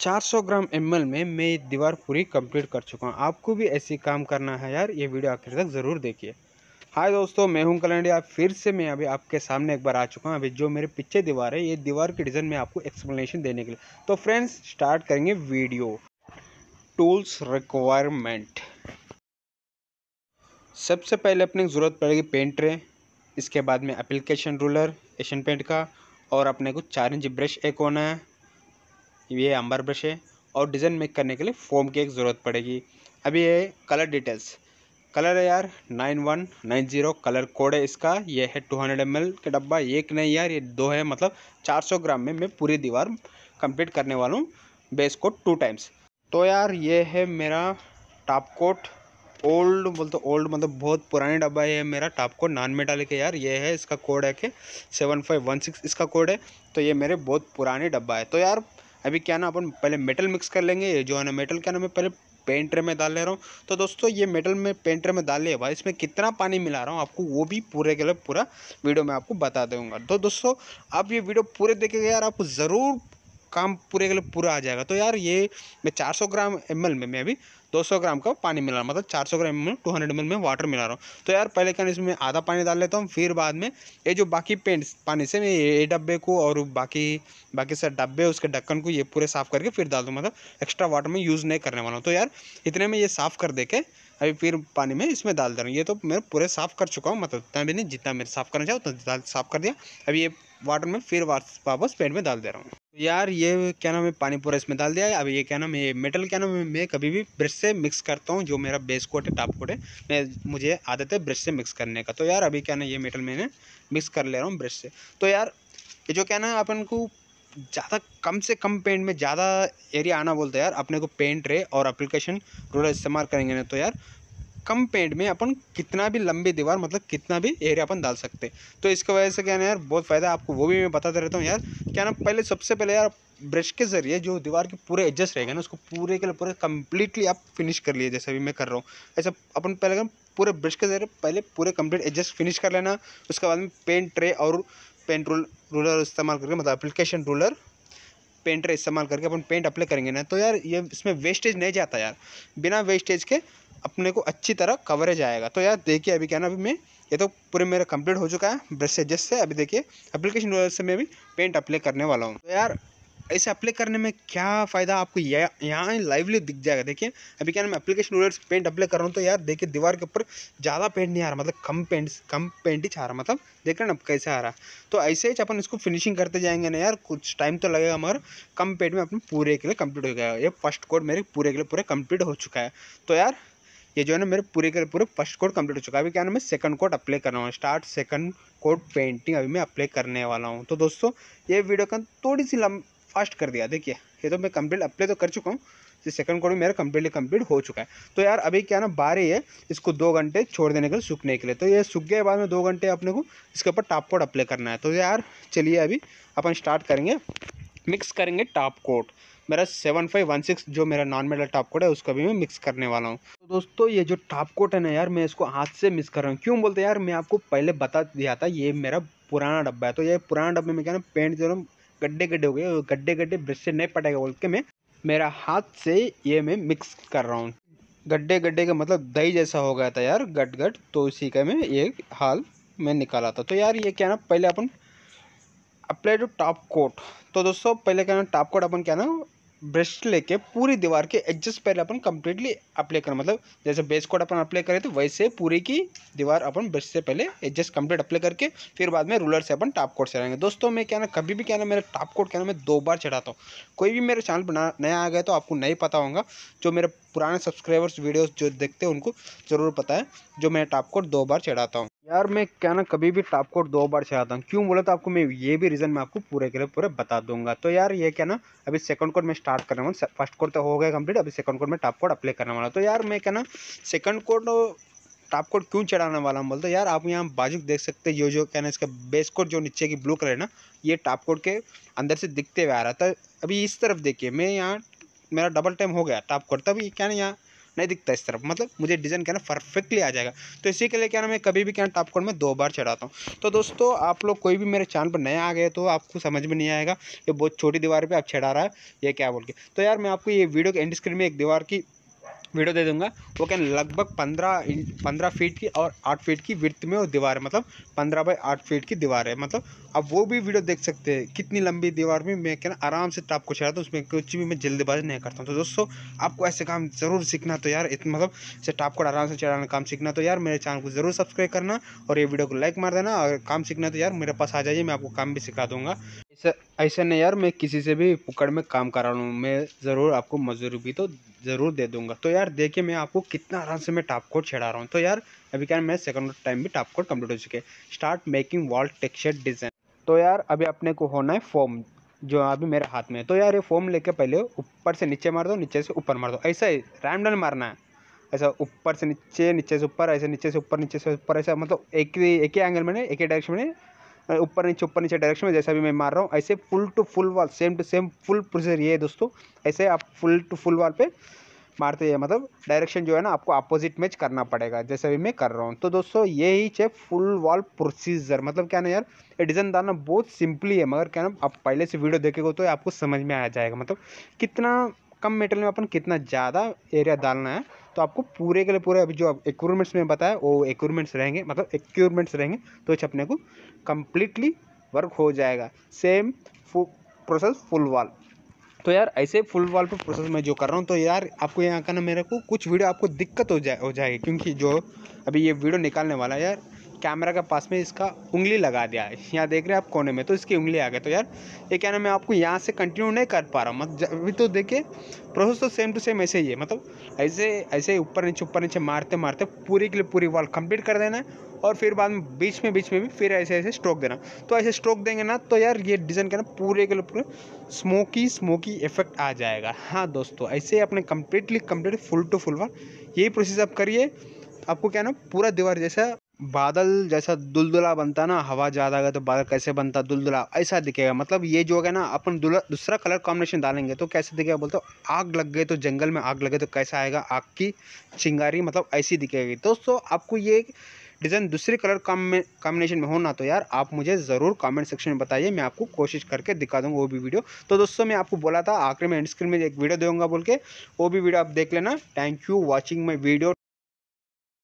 400 ग्राम M में मैं दीवार पूरी कंप्लीट कर चुका हूँ आपको भी ऐसे काम करना है यार ये वीडियो आखिर तक ज़रूर देखिए हाय दोस्तों मैं हूं कलंडिया फिर से मैं अभी आपके सामने एक बार आ चुका हूं अभी जो मेरे पीछे दीवार है ये दीवार की डिज़ाइन में आपको एक्सप्लेनेशन देने के लिए तो फ्रेंड्स स्टार्ट करेंगे वीडियो टूल्स रिक्वायरमेंट सबसे पहले अपने ज़रूरत पड़ेगी पेंट इसके बाद में अप्लीकेशन रूलर एशियन पेंट का और अपने को चार इंच ब्रश एक होना है ये अंबर ब्रश है और डिज़ाइन मेक करने के लिए फोम की एक ज़रूरत पड़ेगी अभी ये कलर डिटेल्स कलर है यार nine one nine zero colour code है इसका ये है टू हंड्रेड एम का डब्बा एक नहीं यार ये दो है मतलब चार सौ ग्राम में मैं पूरी दीवार कंप्लीट करने वाला हूँ बेस कोट टू टाइम्स तो यार ये है मेरा टॉप कोट ओल्ड बोलते ओल्ड मतलब बहुत पुराने डब्बा है मेरा टॉप कोट नान मेटाल के यार ये है इसका कोड है K seven five one six इसका कोड है तो ये मेरे बहुत पुराने डब्बा है तो यार अभी क्या ना अपन पहले मेटल मिक्स कर लेंगे जो है ना मेटल क्या ना मैं पहले पेंटर में डाल ले रहा हूँ तो दोस्तों ये मेटल में पेंटर में डाल लिया इसमें कितना पानी मिला रहा हूँ आपको वो भी पूरे के लिए पूरा वीडियो में आपको बता दूंगा तो दोस्तों आप ये वीडियो पूरे देखेंगे यार आपको ज़रूर काम पूरे के लिए पूरा आ जाएगा तो यार ये मैं 400 ग्राम एम में मैं अभी 200 ग्राम का पानी मिला मतलब 400 ग्राम में 200 हंड्रेड में वाटर मिला रहा हूँ तो यार पहले क्या इसमें आधा पानी डाल लेता हूँ फिर बाद में ये जो बाकी पेंट पानी से मैं ये डब्बे को और बाकी बाकी सर डब्बे उसके ढक्कन को ये पूरे साफ़ करके फिर डाल दूँ मतलब एक्स्ट्रा वाटर में यूज़ नहीं करने वाला हूँ तो यार इतने में ये साफ़ कर दे के अभी फिर पानी में इसमें डाल दे रहा हूँ ये तो मैं पूरे साफ़ कर चुका हूँ मतलब उतना भी नहीं जितना मेरे साफ़ करना चाहो उतना साफ़ कर दिया अभी ये वाटर में फिर वापस पेंट में डाल दे रहा हूँ यार ये क्या नाम है पानी पूरा इसमें डाल दिया है अब ये क्या नाम है मेटल क्या नाम है मैं कभी भी ब्रश से मिक्स करता हूँ जो मेरा बेस कोट है टॉप कोट है मैं मुझे आदत है ब्रश से मिक्स करने का तो यार अभी क्या ना ये मेटल मैंने मिक्स कर ले रहा हूँ ब्रश से तो यार ये जो क्या ना अपन को ज़्यादा कम से कम पेंट में ज़्यादा एरिया आना बोलते हैं यार अपने को पेंट रे और अप्लीकेशन रोलर इस्तेमाल करेंगे ना तो यार कम पेंट में अपन कितना भी लंबी दीवार मतलब कितना भी एरिया अपन डाल सकते तो इसके वजह से क्या ना यार बहुत फ़ायदा है आपको वो भी मैं बताते रहता हूँ यार क्या ना पहले सबसे पहले यार ब्रश के ज़रिए जो दीवार के पूरे एडजस्ट रहेगा ना उसको पूरे के लिए पूरे कम्प्लीटली आप फिनिश कर लिए जैसे अभी मैं कर रहा हूँ ऐसा अपन पहले पूरे ब्रश के ज़रिए पहले पूरे कम्प्लीट एडजस्ट फिनिश कर लेना उसके बाद में पेंट ट्रे और पेंट रूल रूलर इस्तेमाल करके मतलब अप्लीकेशन रूलर ट्रे इस्तेमाल करके अपन पेंट अप्लाई करेंगे ना तो यार ये इसमें वेस्टेज नहीं जाता यार बिना वेस्टेज के अपने को अच्छी तरह कवरेज आएगा तो यार देखिए अभी क्या ना अभी मैं ये तो पूरे मेरा कंप्लीट हो चुका है ब्रश जस्ट से अभी देखिए अप्लीकेशन से मैं भी पेंट अप्लाई करने वाला हूँ तो यार ऐसे अप्लाई करने में क्या फ़ायदा आपको या, यहाँ लाइवली दिख जाएगा देखिए अभी क्या ना मैं अपलीकेशन रूलर से पेंट अप्लाई कर रहा हूँ तो यार देखिए दीवार के ऊपर ज़्यादा पेंट नहीं आ रहा मतलब कम पेंट कम पेंट ही छा रहा मतलब देख रहे हैं अब कैसे आ रहा तो ऐसे ही अपन इसको फिनिशिंग करते जाएंगे ना यार कुछ टाइम तो लगेगा मगर कम पेंट में अपने पूरे के लिए कम्प्लीट हो गया ये फर्स्ट कोड मेरे पूरे के लिए पूरे कम्प्लीट हो चुका है तो यार ये जो है ना मेरे पूरे के पूरे फर्स्ट कोड कंप्लीट हो चुका है अभी क्या ना मैं सेकंड कोड अप्लाई कर रहा हूँ स्टार्ट सेकंड कोड पेंटिंग अभी मैं अप्लाई करने वाला हूँ तो दोस्तों ये वीडियो का थोड़ी सी लम फास्ट कर दिया देखिए ये तो मैं कंप्लीट अप्लाई तो कर चुका हूँ जिस सेकंड कोड में मेरा कम्प्लीटली कंप्लीट हो चुका है तो यार अभी क्या ना बारी है इसको दो घंटे छोड़ देने के लिए सूखने के लिए तो ये सूख गया बाद में दो घंटे अपने को इसके ऊपर टॉप कोड अप्लाई करना है तो यार चलिए अभी अपन स्टार्ट करेंगे मिक्स करेंगे टॉप कोड मेरा सेवन फाइव वन सिक्स जो मेरा नॉन मेटल टॉप कोट है उसका भी मैं मिक्स करने वाला हूँ तो दोस्तों ये जो टॉप कोट है ना यार मैं इसको हाथ से मिक्स कर रहा हूँ क्यों बोलते यार मैं आपको पहले बता दिया था ये मेरा पुराना डब्बा है तो ये पुराना डब्बे में क्या ना पेंट जो गड्ढे गड्ढे हो गए गड्ढे गड्ढे ब्रश से नहीं पटेगा बोल के मैं मेरा हाथ से ये मैं मिक्स कर रहा हूँ गड्ढे गड्ढे का मतलब दही जैसा हो गया था यार गट गट तो इसी का मैं ये हाल मैं निकाला था तो यार ये क्या ना पहले अपन अप्लाई टू टॉप कोट तो दोस्तों पहले क्या ना टॉप कोट अपन क्या ना ब्रश लेके पूरी दीवार के एडजस्ट पहले अपन कंप्लीटली अप्लाई करना मतलब जैसे बेस कोड अपन अप्लाई करें तो वैसे पूरी की दीवार अपन ब्रश से पहले एडजस्ट कंप्लीट अप्लाई करके फिर बाद में रूलर से अपन टॉप कोड चलाएंगे दोस्तों मैं क्या ना कभी भी क्या ना मेरा टॉप कोड क्या ना मैं दो बार चढ़ाता हूँ कोई भी मेरे चैनल बना नया आ गया तो आपको नहीं पता होगा जो मेरे पुराने सब्सक्राइबर्स वीडियोज़ जो देखते हैं उनको ज़रूर पता है जो मैं टॉप कोड दो बार चढ़ाता हूँ यार मैं क्या ना कभी भी टॉप कोट दो बार चलाता हूँ क्यों बोला तो आपको मैं ये भी रीज़न मैं आपको पूरे के लिए पूरे बता दूंगा तो यार ये क्या ना अभी सेकंड कोड मैं स्टार्ट करने वाला फर्स्ट कोड तो हो गया कंप्लीट अभी सेकंड कोड में टॉप कोड अप्लाई करने वाला तो यार मैं क्या ना सेकंड कोड टॉप कोड क्यों चढ़ाने वाला हूँ बोलते तो यार आप यहाँ बाजू देख सकते ये जो क्या ना इसका बेस कोड जो नीचे की ब्लू कलर है ना ये टॉप कोड के अंदर से दिखते हुए आ रहा था तो अभी इस तरफ देखिए मैं यहाँ मेरा डबल टाइम हो गया टॉप कोड तभी क्या ना यहाँ नहीं दिखता इस तरफ मतलब मुझे डिज़ाइन क्या ना परफेक्टली आ जाएगा तो इसी के लिए क्या ना मैं कभी भी क्या टॉप कोड में दो बार चढ़ाता हूँ तो दोस्तों आप लोग कोई भी मेरे चैनल पर नया आ गए तो आपको समझ में नहीं आएगा ये बहुत छोटी दीवार पर आप चढ़ा रहा है ये क्या बोल के तो यार मैं आपको ये वीडियो के एंड स्क्रीन में एक दीवार की वीडियो दे दूंगा वो क्या लगभग पंद्रह पंद्रह फीट की और आठ फीट की वृत्त में वो दीवार है मतलब पंद्रह बाई आठ फीट की दीवार है मतलब आप वो भी वीडियो देख सकते हैं कितनी लंबी दीवार में मैं क्या आराम से टाप को चढ़ाता हूँ उसमें कुछ भी मैं जल्दबाजी नहीं करता हूँ तो दोस्तों आपको ऐसे काम ज़रूर सीखना तो यार इतना मतलब जैसे टाप को आराम से चढ़ाना काम सीखना तो यार मेरे चैनल को ज़रूर सब्सक्राइब करना और ये वीडियो को लाइक मार देना और काम सीखना तो यार मेरे पास आ जाइए मैं आपको काम भी सिखा दूँगा ऐसा ऐसा नहीं यार मैं किसी से भी पुकड़ में काम करा लूँ मैं ज़रूर आपको मजदूरी भी तो ज़रूर दे दूँगा तो यार देखिए मैं आपको कितना आराम से मैं टाप कोड छेड़ा रहा हूँ तो यार अभी क्या मैं सेकंड टाइम भी टाप कोड कंप्लीट हो चुके start making wall texture design तो यार अभी अपने को होना है फॉर्म जो अभी मेरे हाथ में है तो यार ये फॉर्म लेके पहले ऊपर से नीचे मार दो नीचे से ऊपर मार दो ऐसा ही रैमडन मारना है ऐसा ऊपर से नीचे नीचे से ऊपर ऐसे नीचे से ऊपर नीचे से ऊपर ऐसा मतलब एक ही एक ही एंगल में नहीं एक ही डायरेक्शन में ऊपर नीचे ऊपर नीचे डायरेक्शन में जैसा भी मैं मार रहा हूँ ऐसे full to full wall same to same full procedure ये है दोस्तों ऐसे आप फुल टू फुल वॉल पर मारते हैं मतलब डायरेक्शन जो है ना आपको अपोजिट मैच करना पड़ेगा जैसे अभी मैं कर रहा हूँ तो दोस्तों ये ही चे फुल वॉल प्रोसीजर मतलब क्या ना यार ये डिज़ाइन डालना बहुत सिंपली है मगर क्या ना आप पहले से वीडियो देखेगा तो आपको समझ में आ जाएगा मतलब कितना कम मेटेरियल में अपन कितना ज़्यादा एरिया डालना है तो आपको पूरे के लिए पूरे अभी जो इक्वरमेंट्स में बताया वो इक्विपमेंट्स रहेंगे मतलब इक्वरमेंट्स रहेंगे तो अपने को कम्प्लीटली वर्क हो जाएगा सेम प्रोसेस फुल वॉल तो यार ऐसे फुल वाल पर प्रोसेस मैं जो कर रहा हूँ तो यार आपको यहाँ का ना मेरे को कुछ वीडियो आपको दिक्कत हो जाए हो जाएगी क्योंकि जो अभी ये वीडियो निकालने वाला है यार कैमरा के पास में इसका उंगली लगा दिया है यहाँ देख रहे हैं आप कोने में तो इसकी उंगली आ गई तो यार ये क्या ना मैं आपको यहाँ से कंटिन्यू नहीं कर पा रहा मत अभी तो देखिए प्रोसेस तो सेम टू सेम ऐसे ही है मतलब ऐसे ऐसे ऊपर नीचे ऊपर नीचे मारते मारते पूरी के लिए पूरी वॉल कंप्लीट कर देना है और फिर बाद में बीच में बीच में भी फिर ऐसे ऐसे स्ट्रोक देना तो ऐसे स्ट्रोक देंगे ना तो यार ये डिज़ाइन का ना पूरे के पूरे स्मोकी स्मोकी इफेक्ट आ जाएगा हाँ दोस्तों ऐसे अपने completely complete full to full one यही प्रोसेस आप करिए आपको क्या ना पूरा दीवार जैसा बादल जैसा दुलदुला बनता ना हवा ज़्यादा आएगा तो बादल कैसे बनता दुलदुला ऐसा दिखेगा मतलब ये जो है ना अपन दूसरा कलर कॉम्बिनेशन डालेंगे तो कैसे दिखेगा बोलते आग लग गए तो जंगल में आग लगे तो कैसा आएगा आग की चिंगारी मतलब ऐसी दिखेगी दोस्तों आपको ये डिज़ाइन दूसरे कलर कॉम्बिनेशन में हो ना तो यार आप मुझे ज़रूर कमेंट सेक्शन में बताइए मैं आपको कोशिश करके दिखा दूँगा वो भी वीडियो तो दोस्तों मैं आपको बोला था आखिर में एंड स्क्रीन में एक वीडियो दूँगा बोल के वो भी वीडियो आप देख लेना thank you watching my video